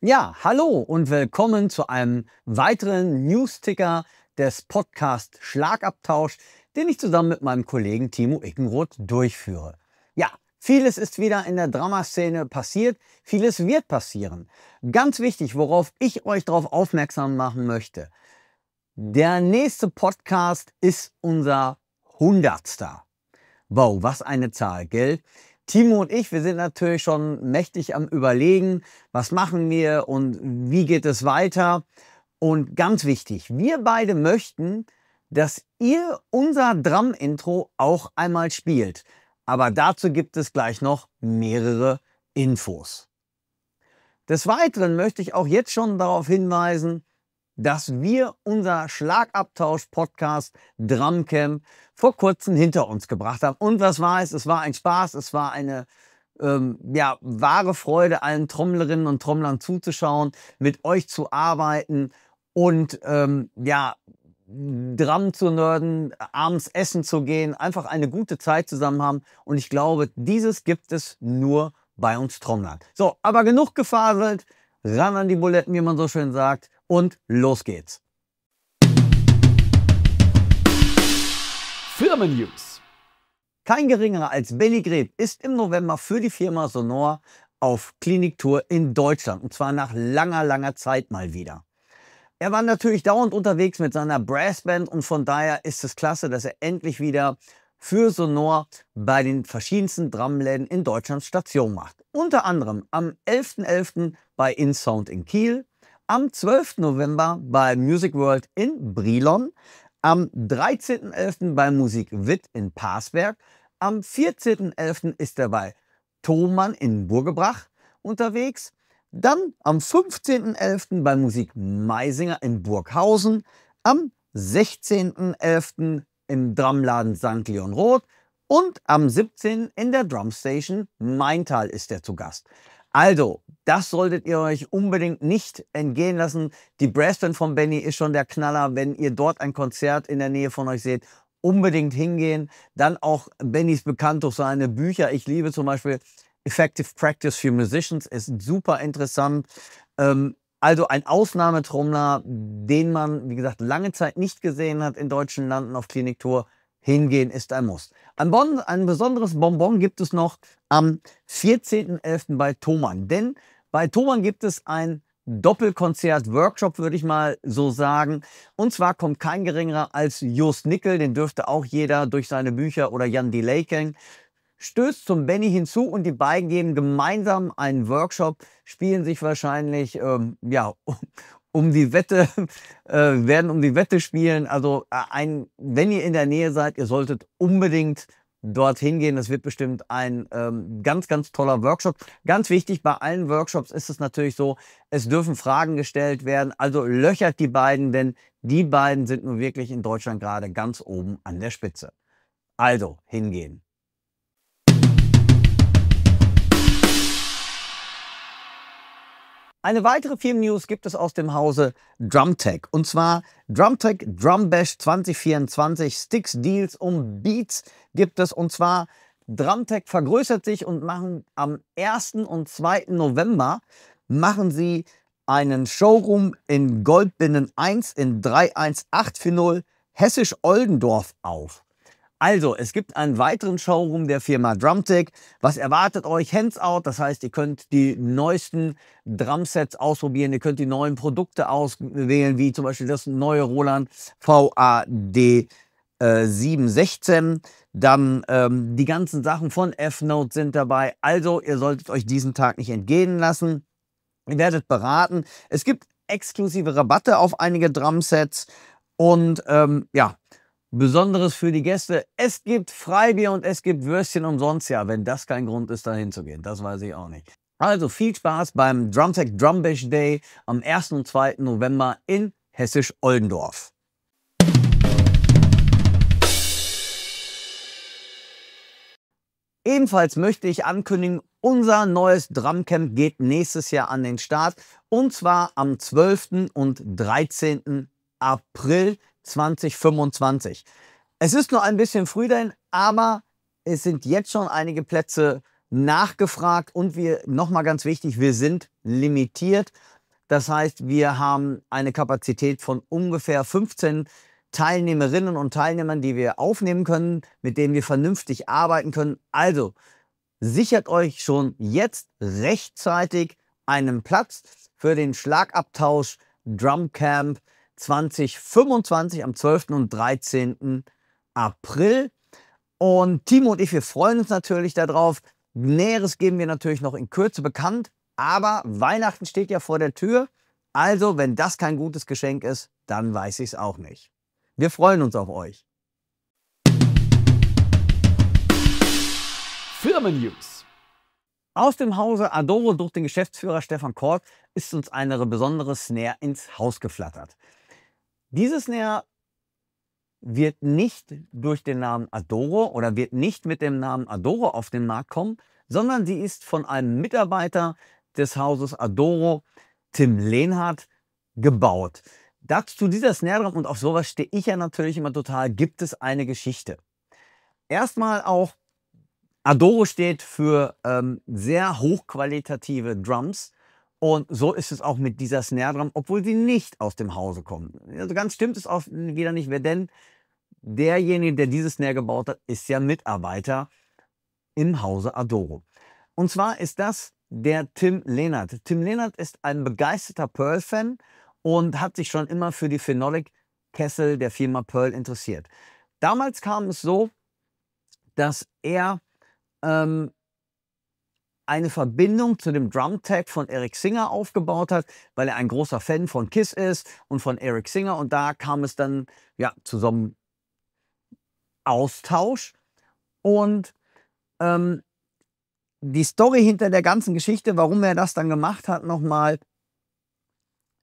Ja, hallo und willkommen zu einem weiteren Newsticker des Podcast Schlagabtausch, den ich zusammen mit meinem Kollegen Timo Ickenroth durchführe. Ja, vieles ist wieder in der Dramaszene passiert, vieles wird passieren. Ganz wichtig, worauf ich euch darauf aufmerksam machen möchte. Der nächste Podcast ist unser 100. Wow, was eine Zahl, gell? Timo und ich, wir sind natürlich schon mächtig am Überlegen, was machen wir und wie geht es weiter. Und ganz wichtig, wir beide möchten, dass ihr unser Drum-Intro auch einmal spielt. Aber dazu gibt es gleich noch mehrere Infos. Des Weiteren möchte ich auch jetzt schon darauf hinweisen, dass wir unser Schlagabtausch-Podcast Drumcam vor kurzem hinter uns gebracht haben. Und was war es? Es war ein Spaß, es war eine ähm, ja, wahre Freude, allen Trommlerinnen und Trommlern zuzuschauen, mit euch zu arbeiten und ähm, ja, Drum zu nörden, abends essen zu gehen, einfach eine gute Zeit zusammen haben. Und ich glaube, dieses gibt es nur bei uns Trommlern. So, aber genug gefaselt, ran an die Buletten, wie man so schön sagt und los geht's. Firmen News. Kein geringerer als Benny Greb ist im November für die Firma Sonor auf Kliniktour in Deutschland und zwar nach langer, langer Zeit mal wieder. Er war natürlich dauernd unterwegs mit seiner Brassband und von daher ist es klasse, dass er endlich wieder für Sonor bei den verschiedensten Drumläden in Deutschland Station macht. Unter anderem am 11.11. .11. bei InSound in Kiel, am 12. November bei Music World in Brilon, am 13.11. bei Musik Witt in Pasberg, am 14.11. ist er bei Thomann in Burgebrach unterwegs, dann am 15.11. bei Musik Meisinger in Burghausen, am 16.11. im Drumladen St. Leon Roth und am 17. in der Drumstation Maintal ist er zu Gast. Also, das solltet ihr euch unbedingt nicht entgehen lassen. Die Brassband von Benny ist schon der Knaller. Wenn ihr dort ein Konzert in der Nähe von euch seht, unbedingt hingehen. Dann auch Bennys bekannt durch seine Bücher. Ich liebe zum Beispiel Effective Practice for Musicians. Ist super interessant. Ähm, also ein Ausnahmetrommler, den man, wie gesagt, lange Zeit nicht gesehen hat in deutschen Landen auf Kliniktour. Hingehen ist ein Muss. Ein, bon, ein besonderes Bonbon gibt es noch am 14.11. bei Thomann. Denn bei Thomann gibt es ein Doppelkonzert-Workshop, würde ich mal so sagen. Und zwar kommt kein geringerer als Jos Nickel, den dürfte auch jeder durch seine Bücher oder Jan Delay kennen, stößt zum Benny hinzu und die beiden geben gemeinsam einen Workshop, spielen sich wahrscheinlich ähm, ja, um die Wette, äh, werden um die Wette spielen. Also äh, ein, wenn ihr in der Nähe seid, ihr solltet unbedingt dorthin gehen. Das wird bestimmt ein ähm, ganz, ganz toller Workshop. Ganz wichtig, bei allen Workshops ist es natürlich so, es dürfen Fragen gestellt werden. Also löchert die beiden, denn die beiden sind nun wirklich in Deutschland gerade ganz oben an der Spitze. Also hingehen. Eine weitere Firmen-News gibt es aus dem Hause Drumtech. Und zwar Drumtech Drum Bash 2024 Sticks Deals um Beats gibt es. Und zwar Drumtech vergrößert sich und machen am 1. und 2. November machen sie einen Showroom in Goldbinnen 1 in 31840 Hessisch-Oldendorf auf. Also, es gibt einen weiteren Showroom der Firma Drumtech. Was erwartet euch? Hands out, das heißt, ihr könnt die neuesten Drumsets ausprobieren, ihr könnt die neuen Produkte auswählen, wie zum Beispiel das neue Roland VAD 716. Äh, Dann ähm, die ganzen Sachen von F-Note sind dabei. Also, ihr solltet euch diesen Tag nicht entgehen lassen. Ihr werdet beraten. Es gibt exklusive Rabatte auf einige Drumsets. Und ähm, ja, Besonderes für die Gäste. Es gibt Freibier und es gibt Würstchen umsonst. Ja, wenn das kein Grund ist, da hinzugehen, das weiß ich auch nicht. Also viel Spaß beim Drumtech Drumbash Day am 1. und 2. November in Hessisch Oldendorf. Ebenfalls möchte ich ankündigen, unser neues Drumcamp geht nächstes Jahr an den Start und zwar am 12. und 13. April 2025. Es ist noch ein bisschen früh dahin, aber es sind jetzt schon einige Plätze nachgefragt und wir, nochmal ganz wichtig, wir sind limitiert. Das heißt, wir haben eine Kapazität von ungefähr 15 Teilnehmerinnen und Teilnehmern, die wir aufnehmen können, mit denen wir vernünftig arbeiten können. Also sichert euch schon jetzt rechtzeitig einen Platz für den Schlagabtausch Drumcamp 2025 am 12. und 13. April. Und Timo und ich, wir freuen uns natürlich darauf. Näheres geben wir natürlich noch in Kürze bekannt. Aber Weihnachten steht ja vor der Tür. Also, wenn das kein gutes Geschenk ist, dann weiß ich es auch nicht. Wir freuen uns auf euch. Firmen News. Aus dem Hause Adoro durch den Geschäftsführer Stefan Kork ist uns eine besondere Snare ins Haus geflattert. Dieses Näher wird nicht durch den Namen Adoro oder wird nicht mit dem Namen Adoro auf den Markt kommen, sondern sie ist von einem Mitarbeiter des Hauses Adoro, Tim Lehnhardt, gebaut. Dazu dieser Snare drum und auf sowas stehe ich ja natürlich immer total, gibt es eine Geschichte. Erstmal auch, Adoro steht für ähm, sehr hochqualitative Drums und so ist es auch mit dieser Snare Drum, obwohl sie nicht aus dem Hause kommt. Also ganz stimmt es auch wieder nicht, wer denn derjenige, der dieses Snare gebaut hat, ist ja Mitarbeiter im Hause Adoro. Und zwar ist das der Tim Lehnert. Tim Lehnert ist ein begeisterter Pearl-Fan und hat sich schon immer für die Phenolic-Kessel der Firma Pearl interessiert. Damals kam es so, dass er ähm, eine Verbindung zu dem Drum-Tag von Eric Singer aufgebaut hat, weil er ein großer Fan von Kiss ist und von Eric Singer. Und da kam es dann ja, zu so einem Austausch. Und ähm, die Story hinter der ganzen Geschichte, warum er das dann gemacht hat, nochmal,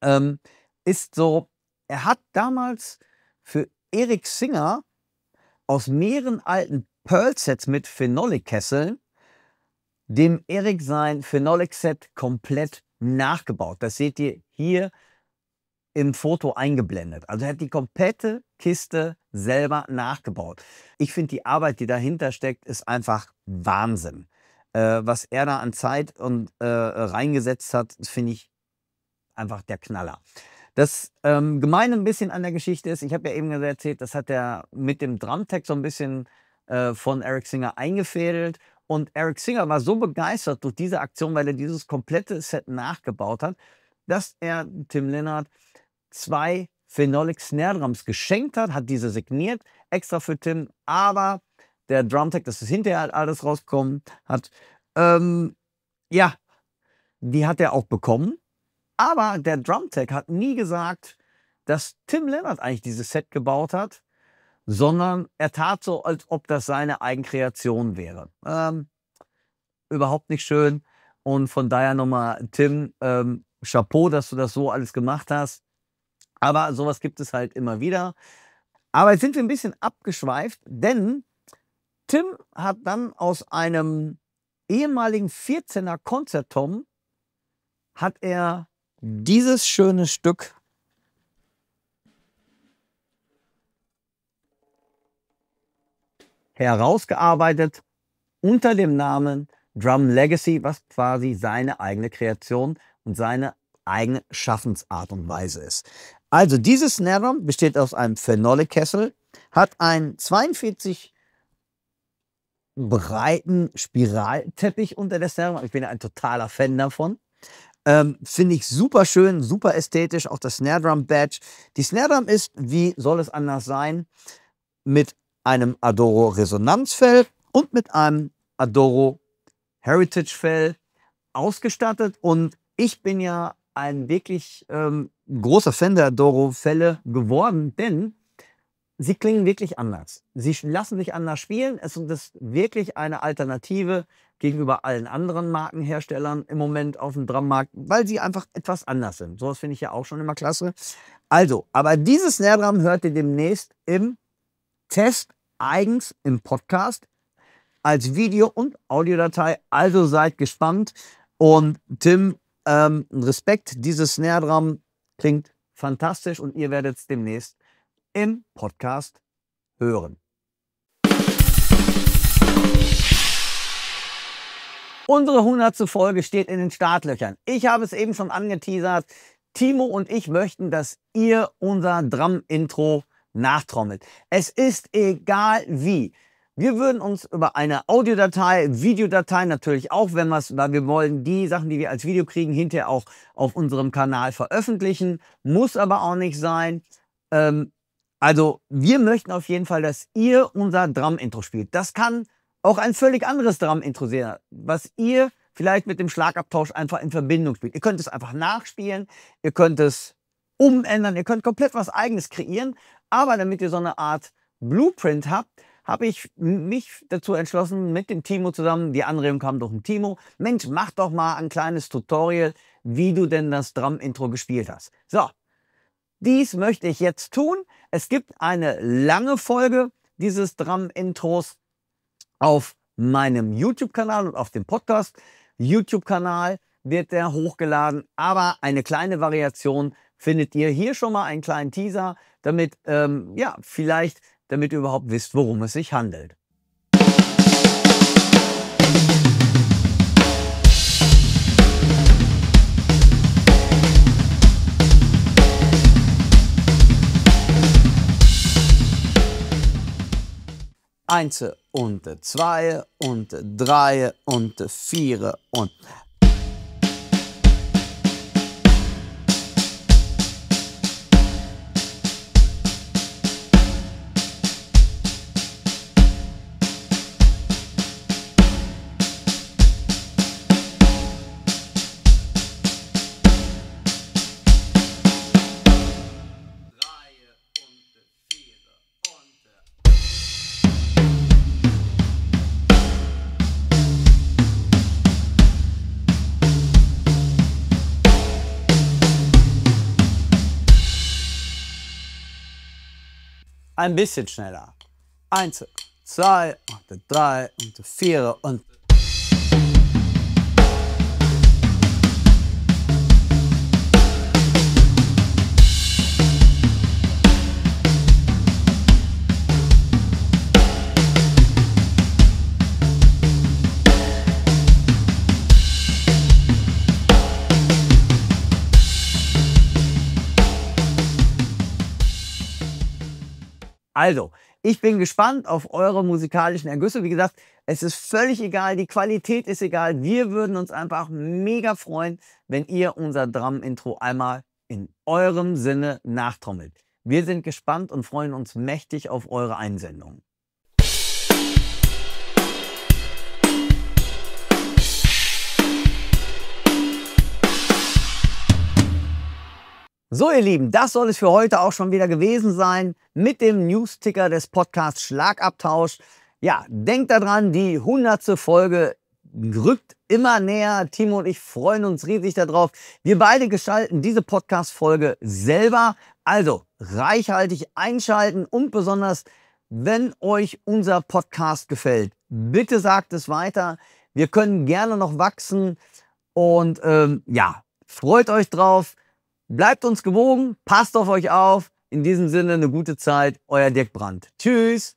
ähm, ist so, er hat damals für Eric Singer aus mehreren alten Pearl-Sets mit Phenolic-Kesseln dem Eric sein Phenolic-Set komplett nachgebaut. Das seht ihr hier im Foto eingeblendet. Also er hat die komplette Kiste selber nachgebaut. Ich finde, die Arbeit, die dahinter steckt, ist einfach Wahnsinn. Äh, was er da an Zeit und äh, reingesetzt hat, finde ich einfach der Knaller. Das ähm, Gemeine ein bisschen an der Geschichte ist, ich habe ja eben erzählt, das hat er mit dem Drumtech so ein bisschen äh, von Eric Singer eingefädelt und Eric Singer war so begeistert durch diese Aktion, weil er dieses komplette Set nachgebaut hat, dass er Tim Lennart zwei Phenolic Snare Drums geschenkt hat, hat diese signiert, extra für Tim. Aber der Drumtech, das ist hinterher halt alles rausgekommen, hat, ähm, ja, die hat er auch bekommen. Aber der Drumtech hat nie gesagt, dass Tim Lennart eigentlich dieses Set gebaut hat, sondern er tat so, als ob das seine Eigenkreation wäre. Ähm, überhaupt nicht schön. Und von daher nochmal, Tim, ähm, Chapeau, dass du das so alles gemacht hast. Aber sowas gibt es halt immer wieder. Aber jetzt sind wir ein bisschen abgeschweift, denn Tim hat dann aus einem ehemaligen 14er Konzerttom hat er dieses schöne Stück herausgearbeitet unter dem Namen Drum Legacy, was quasi seine eigene Kreation und seine eigene Schaffensart und Weise ist. Also dieses Snare besteht aus einem Phenolic-Kessel, hat einen 42 breiten Spiralteppich unter der Snare. Ich bin ein totaler Fan davon. Ähm, Finde ich super schön, super ästhetisch. Auch das Snare Drum Badge. Die Snare Drum ist, wie soll es anders sein, mit einem Adoro Resonanzfell und mit einem Adoro Heritage Fell ausgestattet. Und ich bin ja ein wirklich ähm, großer Fan der Adoro Fälle geworden, denn sie klingen wirklich anders. Sie lassen sich anders spielen. Es ist wirklich eine Alternative gegenüber allen anderen Markenherstellern im Moment auf dem Drummarkt, weil sie einfach etwas anders sind. Sowas finde ich ja auch schon immer klasse. Also, aber dieses Snare Drum hört ihr demnächst im Test eigens im Podcast als Video- und Audiodatei. Also seid gespannt. Und Tim, ähm, Respekt, dieses Snare Drum klingt fantastisch und ihr werdet es demnächst im Podcast hören. Unsere 100. Folge steht in den Startlöchern. Ich habe es eben schon angeteasert. Timo und ich möchten, dass ihr unser Drum-Intro nachtrommelt. Es ist egal wie. Wir würden uns über eine Audiodatei, Videodatei natürlich auch, wenn wir es, weil wir wollen die Sachen, die wir als Video kriegen, hinterher auch auf unserem Kanal veröffentlichen. Muss aber auch nicht sein. Ähm, also wir möchten auf jeden Fall, dass ihr unser Drum-Intro spielt. Das kann auch ein völlig anderes Drum-Intro sein, was ihr vielleicht mit dem Schlagabtausch einfach in Verbindung spielt. Ihr könnt es einfach nachspielen, ihr könnt es umändern, ihr könnt komplett was eigenes kreieren. Aber damit ihr so eine Art Blueprint habt, habe ich mich dazu entschlossen, mit dem Timo zusammen, die Anregung kam durch den Timo, Mensch, mach doch mal ein kleines Tutorial, wie du denn das Drum-Intro gespielt hast. So, dies möchte ich jetzt tun. Es gibt eine lange Folge dieses Drum-Intros auf meinem YouTube-Kanal und auf dem Podcast. YouTube-Kanal wird der hochgeladen, aber eine kleine Variation findet ihr hier schon mal einen kleinen Teaser, damit, ähm, ja, vielleicht, damit ihr überhaupt wisst, worum es sich handelt. Eins und zwei und drei und vier und Ein bisschen schneller. Eins, zwei und drei und vier und Also, ich bin gespannt auf eure musikalischen Ergüsse. Wie gesagt, es ist völlig egal, die Qualität ist egal. Wir würden uns einfach mega freuen, wenn ihr unser Drum-Intro einmal in eurem Sinne nachtrommelt. Wir sind gespannt und freuen uns mächtig auf eure Einsendungen. So, ihr Lieben, das soll es für heute auch schon wieder gewesen sein mit dem Newsticker des Podcasts Schlagabtausch. Ja, denkt daran, die hundertste Folge rückt immer näher. Timo und ich freuen uns riesig darauf. Wir beide gestalten diese Podcast-Folge selber. Also reichhaltig einschalten und besonders, wenn euch unser Podcast gefällt, bitte sagt es weiter. Wir können gerne noch wachsen und ähm, ja, freut euch drauf. Bleibt uns gewogen, passt auf euch auf. In diesem Sinne eine gute Zeit, euer Dirk Brandt. Tschüss.